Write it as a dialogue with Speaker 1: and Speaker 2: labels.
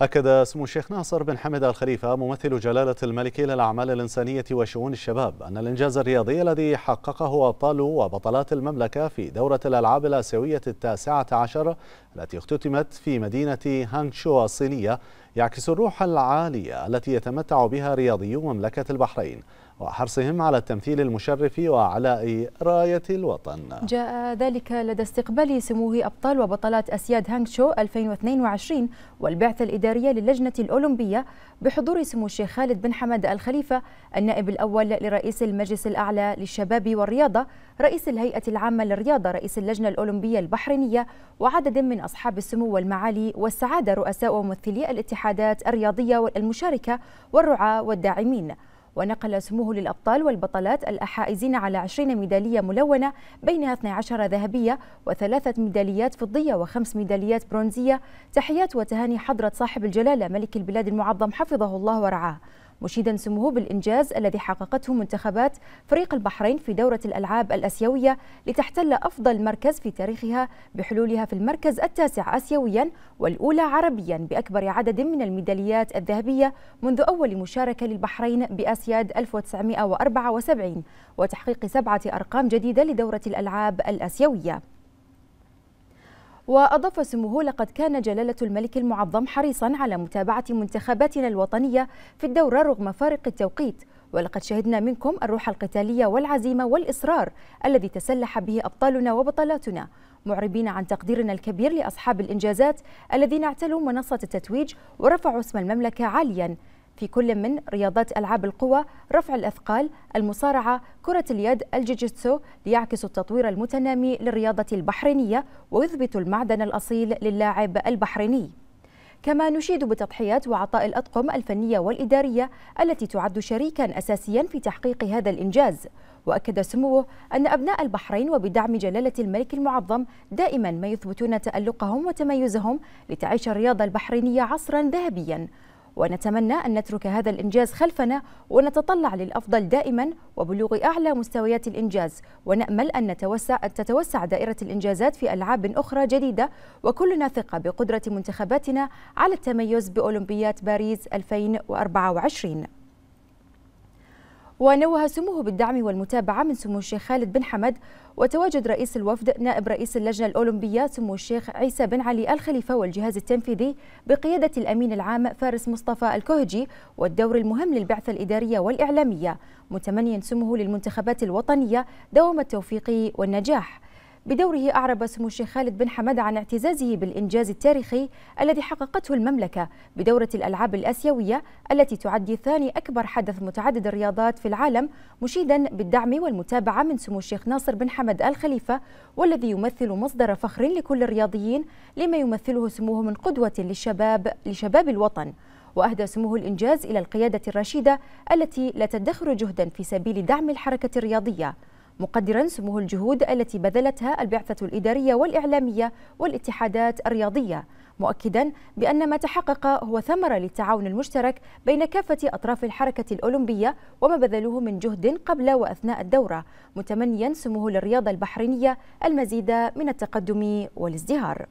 Speaker 1: أكد سمو الشيخ ناصر بن حمد الخليفة ممثل جلالة الملك للأعمال الإنسانية وشؤون الشباب أن الإنجاز الرياضي الذي حققه أبطال وبطلات المملكة في دورة الألعاب الآسيوية التاسعة عشر التي اختتمت في مدينة هانشو الصينية يعكس الروح العالية التي يتمتع بها رياضيو مملكة البحرين وحرصهم على التمثيل المشرف وعلاء راية الوطن
Speaker 2: جاء ذلك لدى استقبال سموه أبطال وبطلات أسياد هانغ شو 2022 والبعثة الإدارية للجنة الأولمبية بحضور سمو الشيخ خالد بن حمد الخليفة النائب الأول لرئيس المجلس الأعلى للشباب والرياضة رئيس الهيئة العامة للرياضة رئيس اللجنة الأولمبية البحرينية وعدد من أصحاب السمو والمعالي والسعادة رؤساء وممثلي الاتحادات الرياضية والمشاركة والرعاة والداعمين ونقل سموه للأبطال والبطلات الأحائزين على 20 ميدالية ملونة بينها 12 ذهبية وثلاثة ميداليات فضية وخمس ميداليات برونزية تحيات وتهاني حضرة صاحب الجلالة ملك البلاد المعظم حفظه الله ورعاه مشيدا سموه بالإنجاز الذي حققته منتخبات فريق البحرين في دورة الألعاب الأسيوية لتحتل أفضل مركز في تاريخها بحلولها في المركز التاسع آسيويا والأولى عربيا بأكبر عدد من الميداليات الذهبية منذ أول مشاركة للبحرين بأسياد 1974 وتحقيق سبعة أرقام جديدة لدورة الألعاب الأسيوية وأضاف سموه لقد كان جلالة الملك المعظم حريصا على متابعة منتخباتنا الوطنية في الدورة رغم فارق التوقيت ولقد شهدنا منكم الروح القتالية والعزيمة والإصرار الذي تسلح به أبطالنا وبطلاتنا معربين عن تقديرنا الكبير لأصحاب الإنجازات الذين اعتلوا منصة التتويج ورفعوا اسم المملكة عالياً في كل من رياضات ألعاب القوى، رفع الأثقال، المصارعة، كرة اليد، الجيجيتسو ليعكس التطوير المتنامي للرياضة البحرينية ويثبت المعدن الأصيل للاعب البحريني. كما نشيد بتضحيات وعطاء الأطقم الفنية والإدارية التي تعد شريكا أساسيا في تحقيق هذا الإنجاز وأكد سموه أن أبناء البحرين وبدعم جلالة الملك المعظم دائما ما يثبتون تألقهم وتميزهم لتعيش الرياضة البحرينية عصرا ذهبيا ونتمنى أن نترك هذا الإنجاز خلفنا ونتطلع للأفضل دائما وبلوغ أعلى مستويات الإنجاز ونأمل أن, نتوسع أن تتوسع دائرة الإنجازات في ألعاب أخرى جديدة وكلنا ثقة بقدرة منتخباتنا على التميز بأولمبيات باريس 2024 ونوه سموه بالدعم والمتابعة من سمو الشيخ خالد بن حمد وتواجد رئيس الوفد نائب رئيس اللجنة الأولمبية سمو الشيخ عيسى بن علي الخليفة والجهاز التنفيذي بقيادة الأمين العام فارس مصطفى الكهجي والدور المهم للبعثة الإدارية والإعلامية متمنيا سموه للمنتخبات الوطنية دوام التوفيق والنجاح بدوره أعرب سمو الشيخ خالد بن حمد عن اعتزازه بالإنجاز التاريخي الذي حققته المملكة بدورة الألعاب الآسيوية التي تعد ثاني أكبر حدث متعدد الرياضات في العالم مشيدا بالدعم والمتابعة من سمو الشيخ ناصر بن حمد الخليفة والذي يمثل مصدر فخر لكل الرياضيين لما يمثله سموه من قدوة للشباب لشباب الوطن وأهدى سموه الإنجاز إلى القيادة الرشيدة التي لا تدخر جهدا في سبيل دعم الحركة الرياضية مقدرا سمو الجهود التي بذلتها البعثة الإدارية والإعلامية والاتحادات الرياضية مؤكدا بأن ما تحقق هو ثمرة للتعاون المشترك بين كافة أطراف الحركة الأولمبية وما بذلوه من جهد قبل وأثناء الدورة متمنيا سموه للرياضة البحرينية المزيد من التقدم والازدهار